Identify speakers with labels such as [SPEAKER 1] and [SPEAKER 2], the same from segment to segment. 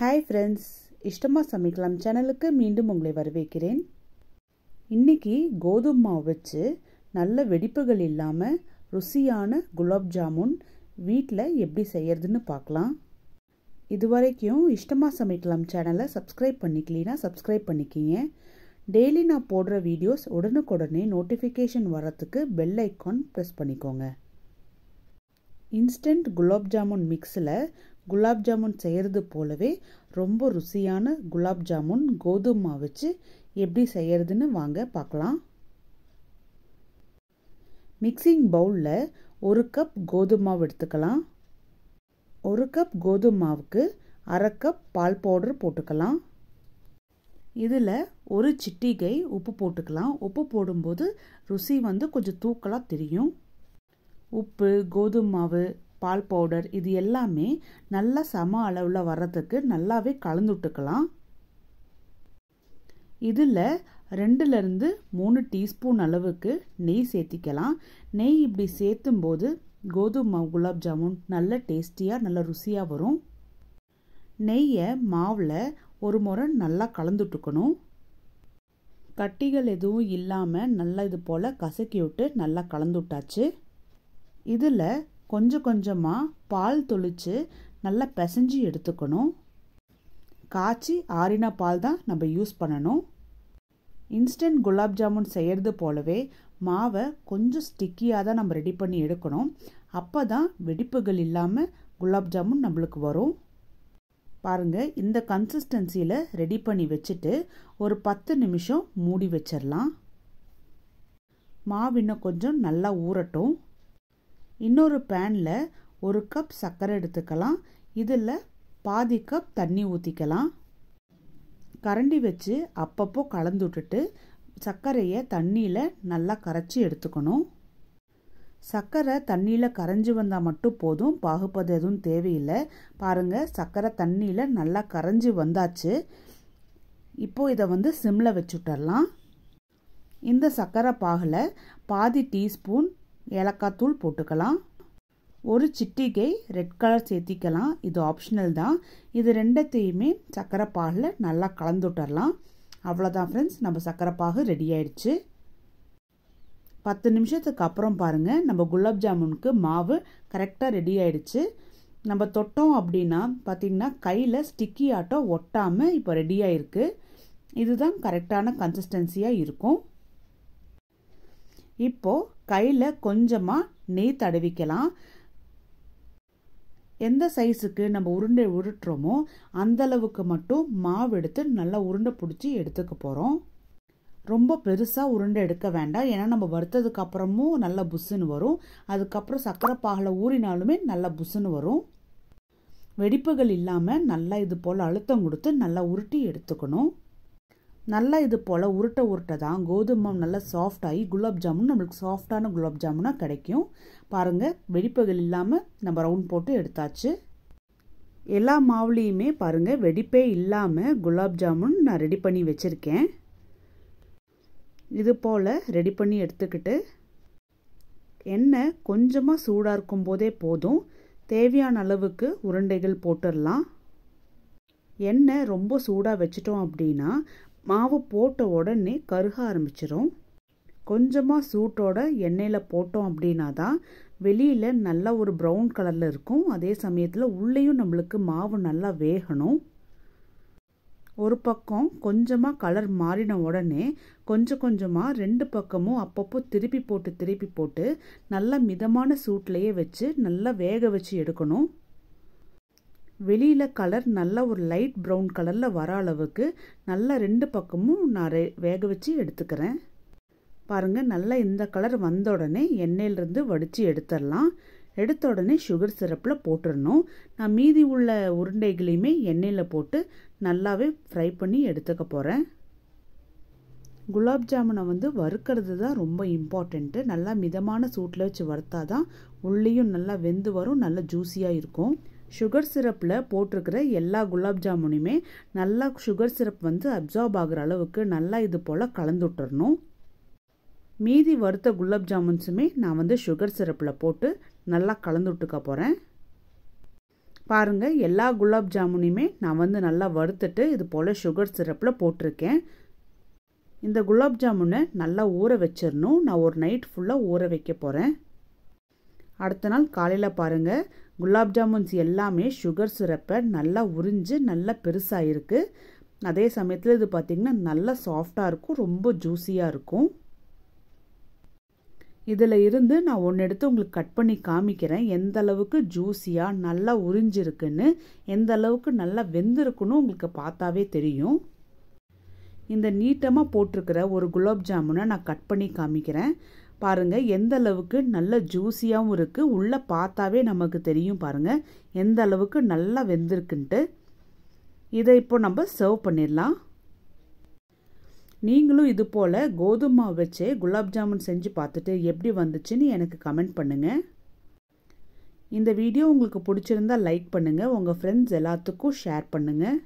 [SPEAKER 1] hi friends இஷ்டமாக சமைக்கலாம் சேனலுக்கு மீண்டும் உங்களை வரவேற்கிறேன் இன்றைக்கி கோதுமை மாவு வச்சு நல்ல வெடிப்புகள் இல்லாமல் ருசியான குலாப் ஜாமுன் வீட்டில் எப்படி செய்யறதுன்னு பார்க்கலாம் இது வரைக்கும் இஷ்டமாக சமைக்கலாம் சேனலை சப்ஸ்கிரைப் பண்ணிக்கலாம் சப்ஸ்கிரைப் பண்ணிக்கிங்க டெய்லி நான் போடுற வீடியோஸ் உடனுக்குடனே நோட்டிஃபிகேஷன் வரத்துக்கு பெல் ஐக்கான் ப்ரெஸ் பண்ணிக்கோங்க இன்ஸ்டன்ட் குலாப் ஜாமுன் மிக்ஸில் குலாப் ஜாமுன் செய்கிறது போலவே ரொம்ப ருசியான குலாப் ஜாமுன் கோதுமை வச்சு எப்படி செய்கிறதுன்னு வாங்க பார்க்கலாம் மிக்சிங் பவுலில் ஒரு கப் கோதுமை மாவு எடுத்துக்கலாம் ஒரு கப் கோதுமை மாவுக்கு அரை கப் பால் பவுடர் போட்டுக்கலாம் இதில் ஒரு சிட்டிகை உப்பு போட்டுக்கலாம் உப்பு போடும்போது ருசி வந்து கொஞ்சம் தூக்கலாக தெரியும் உப்பு கோதுமை மாவு பால் பவுடர் இது எல்லாமே நல்லா சம அளவில் வர்றதுக்கு நல்லாவே கலந்து விட்டுக்கலாம் இதில் ரெண்டுலேருந்து மூணு டீஸ்பூன் அளவுக்கு நெய் சேர்த்திக்கலாம் நெய் இப்படி சேர்த்தும் போது கோதுமை குலாப் ஜாமுன் நல்ல டேஸ்டியாக நல்ல ருசியாக வரும் நெய்யை மாவில் ஒரு முறை நல்லா கலந்துட்டுக்கணும் கட்டிகள் எதுவும் இல்லாமல் நல்லா இது போல் கசக்கி விட்டு நல்லா கலந்துட்டாச்சு இதில் கொஞ்சம் கொஞ்சமாக பால் தொளித்து நல்லா பிசைஞ்சு எடுத்துக்கணும் காய்ச்சி ஆறின பால் தான் நம்ம யூஸ் பண்ணணும் இன்ஸ்டன்ட் குலாப் ஜாமுன் செய்கிறது போலவே மாவை கொஞ்சம் ஸ்டிக்கியாக தான் நம்ம ரெடி பண்ணி எடுக்கணும் அப்போ தான் வெடிப்புகள் இல்லாமல் குலாப் ஜாமுன் நம்மளுக்கு வரும் பாருங்கள் இந்த கன்சிஸ்டன்சியில் ரெடி பண்ணி வச்சுட்டு ஒரு பத்து நிமிஷம் மூடி வச்சிடலாம் மாவு இன்னும் கொஞ்சம் நல்லா ஊறட்டும் இன்னொரு பேனில் ஒரு கப் சர்க்கரை எடுத்துக்கலாம் இதில் பாதி கப் தண்ணி ஊற்றிக்கலாம் கரண்டி வச்சு அப்பப்போ கலந்து விட்டுட்டு சர்க்கரையை தண்ணியில் நல்லா கரைச்சி எடுத்துக்கணும் சர்க்கரை தண்ணியில் கரைஞ்சி வந்தால் மட்டும் போதும் பாகுபது எதுவும் தேவையில்லை பாருங்கள் சர்க்கரை தண்ணியில் நல்லா கரைஞ்சி வந்தாச்சு இப்போது இதை வந்து சிம்மில் வச்சுட்டரலாம் இந்த சர்க்கரை பாகில் பாதி டீஸ்பூன் ஏலக்காய் தூள் போட்டுக்கலாம் ஒரு சிட்டிகை ரெட் கலர் சேர்த்திக்கலாம் இது ஆப்ஷனல் தான் இது ரெண்டத்தையுமே சர்க்கரை பாகில் நல்லா கலந்து விட்டுறலாம் அவ்வளோதான் ஃப்ரெண்ட்ஸ் நம்ம சக்கரைப்பாகு ரெடி ஆயிடுச்சு பத்து நிமிஷத்துக்கு அப்புறம் பாருங்கள் நம்ம குலாப் ஜாமுனுக்கு மாவு கரெக்டாக ரெடி ஆயிடுச்சு நம்ம தொட்டோம் அப்படின்னா பார்த்திங்கன்னா கையில் ஸ்டிக்கி ஆட்டோ ஒட்டாமல் இப்போ ரெடியாக இருக்குது இதுதான் கரெக்டான கன்சிஸ்டன்சியாக இருக்கும் இப்போது கையில் கொஞ்சமாக நெய் தடவிக்கலாம் எந்த சைஸுக்கு நம்ம உருண்டை உருட்டுறோமோ அந்த அளவுக்கு மட்டும் மாவு எடுத்து நல்லா உருண்டை பிடிச்சி எடுத்துக்க போகிறோம் ரொம்ப பெருசாக உருண்டை எடுக்க வேண்டாம் ஏன்னா நம்ம வறுத்ததுக்கு அப்புறமும் நல்ல புஷ்ஷுன்னு வரும் அதுக்கப்புறம் சக்கரை பாகில் ஊறினாலுமே நல்ல புஷ்ஷுன்னு வரும் வெடிப்புகள் இல்லாமல் நல்லா இது போல் அழுத்தம் கொடுத்து நல்லா உருட்டி எடுத்துக்கணும் நல்லா இது போல் உருட்டை உருட்டை தான் கோதுமை நல்லா சாஃப்டாகி குலாப் ஜாமுன் நம்மளுக்கு சாஃப்டான குலாப் ஜாமுனாக கிடைக்கும் பாருங்கள் வெடிப்புகள் இல்லாமல் நம்ம ரவுண்ட் போட்டு எடுத்தாச்சு எல்லா மாவுலேயுமே பாருங்கள் வெடிப்பே இல்லாமல் குலாப் ஜாமுன் நான் ரெடி பண்ணி வச்சுருக்கேன் இது போல் ரெடி பண்ணி எடுத்துக்கிட்டு எண்ணெய் கொஞ்சமாக சூடாக இருக்கும் போதே போதும் தேவையான அளவுக்கு உருண்டைகள் போட்டுடலாம் எண்ணெய் ரொம்ப சூடாக வச்சிட்டோம் அப்படின்னா மாவு போட்ட உடனே கருக ஆரம்பிச்சிடும் கொஞ்சமாக சூட்டோட எண்ணெயில் போட்டோம் அப்படின்னா தான் வெளியில் நல்லா ஒரு ப்ரௌன் கலரில் இருக்கும் அதே சமயத்தில் உள்ளேயும் நம்மளுக்கு மாவு நல்லா வேகணும் ஒரு பக்கம் கொஞ்சமாக கலர் மாறின உடனே கொஞ்சம் கொஞ்சமாக ரெண்டு பக்கமும் அப்பப்போ திருப்பி போட்டு திருப்பி போட்டு நல்லா மிதமான சூட்லேயே வச்சு நல்லா வேக வச்சு எடுக்கணும் வெளியில் கலர் நல்லா ஒரு லைட் ப்ரௌன் கலரில் வர அளவுக்கு நல்லா ரெண்டு பக்கமும் நான் வேக வச்சு எடுத்துக்கிறேன் பாருங்கள் நல்லா இந்த கலர் வந்த உடனே எண்ணெயிலிருந்து வடித்து எடுத்துடலாம் எடுத்த உடனே சுகர் சிரப்பில் போட்டுடணும் நான் மீதி உள்ள உருண்டைகளையுமே எண்ணெயில் போட்டு நல்லாவே ஃப்ரை பண்ணி எடுத்துக்க போகிறேன் குலாப் ஜாமுனை வந்து வறுக்கிறது தான் ரொம்ப இம்பார்ட்டண்ட்டு நல்லா மிதமான சூட்டில் வச்சு வறுத்தாதான் தான் உள்ளேயும் நல்லா வெந்து வரும் நல்லா ஜூஸியாக இருக்கும் சுகர் சிரப்பில் போட்டிருக்கிற எல்லா குலாப் ஜாமுனையுமே நல்லா சுகர் சிரப் வந்து அப்சார்ப் ஆகிற அளவுக்கு நல்லா இது போல் கலந்து விட்டுறணும் மீதி வறுத்த குலாப் ஜாமுன்ஸுமே நான் வந்து சுகர் சிரப்பில் போட்டு நல்லா கலந்து விட்டுக்க போகிறேன் பாருங்கள் எல்லா குலாப் ஜாமுனையுமே நான் வந்து நல்லா வறுத்துட்டு இது போல் சுகர் சிரப்பில் போட்டிருக்கேன் இந்த குலாப் ஜாமுனை நல்லா ஊற வச்சிடணும் நான் ஒரு நைட் ஃபுல்லாக ஊற வைக்க போகிறேன் அடுத்த நாள் காலையில் பாருங்கள் குலாப் ஜாமுன்ஸ் எல்லாமே சுகர் சிரப்பை நல்லா உறிஞ்சு நல்லா பெருசாக இருக்குது அதே சமயத்தில் இது பார்த்திங்கன்னா நல்லா சாஃப்டாக இருக்கும் ரொம்ப ஜூஸியாக இருக்கும் இதில் இருந்து நான் ஒன்று எடுத்து உங்களுக்கு கட் பண்ணி காமிக்கிறேன் எந்த அளவுக்கு ஜூஸியாக நல்லா உறிஞ்சிருக்குன்னு எந்த அளவுக்கு நல்லா வெந்திருக்குன்னு உங்களுக்கு பார்த்தாவே தெரியும் இந்த நீட்டமாக போட்டிருக்கிற ஒரு குலாப் ஜாமுனை நான் கட் பண்ணி காமிக்கிறேன் பாருங்கள் எந்த அளவுக்கு நல்ல ஜூஸியாகவும் இருக்குது உள்ளே பார்த்தாவே நமக்கு தெரியும் பாருங்கள் எந்த அளவுக்கு நல்லா வெந்திருக்குன்ட்டு இதை இப்போ நம்ம சர்வ் பண்ணிடலாம் நீங்களும் இது போல் கோதுமா வச்சே குலாப் ஜாமுன் செஞ்சு பார்த்துட்டு எப்படி வந்துச்சுன்னு எனக்கு கமெண்ட் பண்ணுங்கள் இந்த வீடியோ உங்களுக்கு பிடிச்சிருந்தால் லைக் பண்ணுங்கள் உங்கள் ஃப்ரெண்ட்ஸ் எல்லாத்துக்கும் ஷேர் பண்ணுங்கள்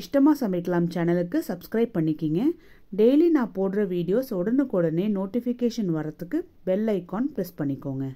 [SPEAKER 1] இஷ்டமாக சமைக்கலாம் சேனலுக்கு சப்ஸ்கிரைப் பண்ணிக்கிங்க டெய்லி நான் போடுற வீடியோஸ் உடனுக்குடனே நோட்டிஃபிகேஷன் வரத்துக்கு பெல் ஐக்கான் ப்ரெஸ் பண்ணிக்கோங்க